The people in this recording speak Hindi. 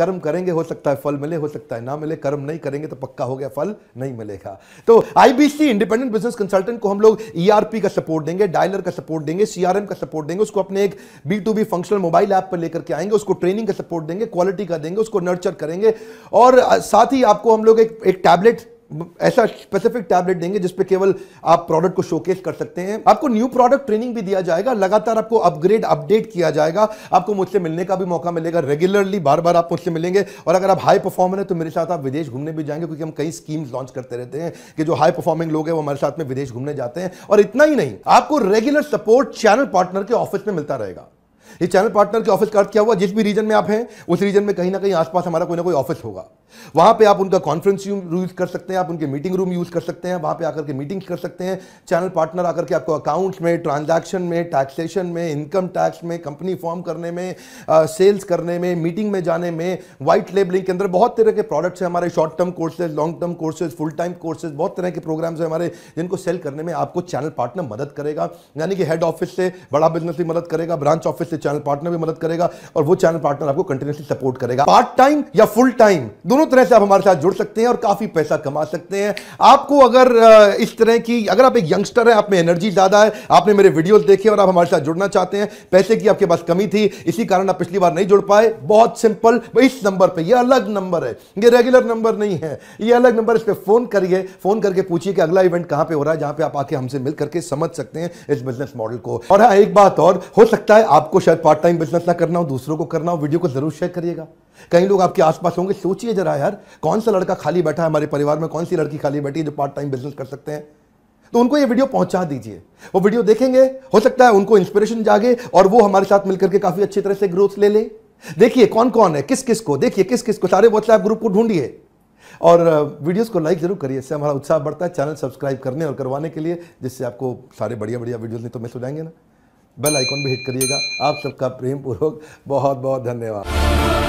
कर्म करेंगे हो सकता है फल मिले हो सकता है ना मिले कर्म नहीं करेंगे तो पक्का हो गया फल नहीं मिलेगा तो आईबीसी इंडिपेंडेंट बिजनेस कंसल्टेंट को हम लोग ईआरपी e का सपोर्ट देंगे डायलर का सपोर्ट देंगे सीआरएम का सपोर्ट देंगे उसको अपने एक B to B functional mobile app पर लेकर के आएंगे उसको ट्रेनिंग का सपोर्ट देंगे क्वालिटी का देंगे उसको नर्चर करेंगे और साथ ही आपको हम लोग एक, एक टैबलेट ऐसा स्पेसिफिक टैबलेट देंगे जिसपे केवल आप प्रोडक्ट को शोकेस कर सकते हैं आपको न्यू प्रोडक्ट ट्रेनिंग भी दिया जाएगा लगातार आपको अपग्रेड अपडेट किया जाएगा आपको मुझसे मिलने का भी मौका मिलेगा रेगुलरली बार बार आप मुझसे मिलेंगे और अगर आप हाई परफॉर्मर हैं तो मेरे साथ आप विदेश घूमने भी जाएंगे क्योंकि हम कई स्कीम्स लॉन्च करते रहते हैं कि जो हाई परफॉर्मिंग लोग हैं वो हमारे साथ में विदेश घूमने जाते हैं और इतना ही नहीं आपको रेगुलर सपोर्ट चैनल पार्टनर के ऑफिस में मिलता रहेगा ये चैनल पार्टनर के ऑफिस का अर्थ क्या हुआ जिस भी रीजन में आप हैं उस रीजन में कहीं ना कहीं आसपास हमारा कोई ना कोई ऑफिस होगा वहां पे आप उनका कॉन्फ्रेंस रूम यूज कर सकते हैं आप उनके मीटिंग रूम यूज कर सकते हैं वहां पे आकर के मीटिंग्स कर सकते हैं चैनल पार्टनर आकर के आपको अकाउंट्स में ट्रांजैक्शन में टैक्सेशन में इनकम टैक्स में कंपनी फॉर्म करने में सेल्स करने में मीटिंग में जाने में वाइट लेबलिंग के अंदर बहुत तरह के प्रोडक्ट्स हैं हमारे short term courses long term courses full time courses बहुत तरह के प्रोग्राम्स हैं हमारे जिनको सेल करने में आपको चैनल पार्टनर मदद करेगा यानी कि हेड ऑफिस से बड़ा बिजनेस भी मदद करेगा ब्रांच ऑफिस से चैनल पार्टनर भी मदद करेगा और वो चैनल पार्टनर आपको कंटिन्यूसली सपोर्ट करेगा पार्ट टाइम या फुल टाइम दोनों दोनों तरह से आप हमारे साथ जुड़ सकते हैं और काफ़ी पैसा कमा सकते हैं आपको अगर इस तरह की अगर आप एक यंगस्टर हैं आप में एनर्जी ज़्यादा है आपने मेरे वीडियोज़ देखे और आप हमारे साथ जुड़ना चाहते हैं पैसे की आपके पास कमी थी इसी कारण आप पिछली बार नहीं जुड़ पाए बहुत सिंपल इस नंबर पर यह अलग नंबर है ये रेगुलर नंबर नहीं है यह अलग नंबर इस पर फ़ोन करिए फ़ोन करके पूछिए कि अगला इवेंट कहां पर हो रहा है जहां पर आप आके हमसे मिल करके समझ सकते हैं इस बिजनेस मॉडल को और हाँ एक बात और हो सकता है आपको शायद पार्ट टाइम बिजनेस ना करना हो दूसरों को करना हो वीडियो को ज़रूर शेयर करिएगा कई लोग आपके आसपास होंगे सोचिए जरा यार कौन सा लड़का खाली बैठा है हमारे परिवार में कौन सी लड़की खाली बैठी है जो पार्ट टाइम बिजनेस कर सकते हैं तो उनको ये वीडियो पहुंचा दीजिए वो वीडियो देखेंगे हो सकता है उनको इंस्पिरेशन जागे और वो हमारे साथ मिलकर के काफी अच्छी तरह से ग्रोथ ले ले देखिए कौन कौन है किस किस को देखिए किस किस को सारे व्हाट्सएप ग्रुप को ढूंढिए और वीडियोस को लाइक जरूर करिए इससे हमारा उत्साह बढ़ता है चैनल सब्सक्राइब करने और करवाने के लिए जिससे आपको सारे बढ़िया बढ़िया वीडियोस नहीं तो मिस हो जाएंगे ना बेल आइकॉन भी हिट करिएगा आप सबका प्रेम पूर्वक बहुत बहुत धन्यवाद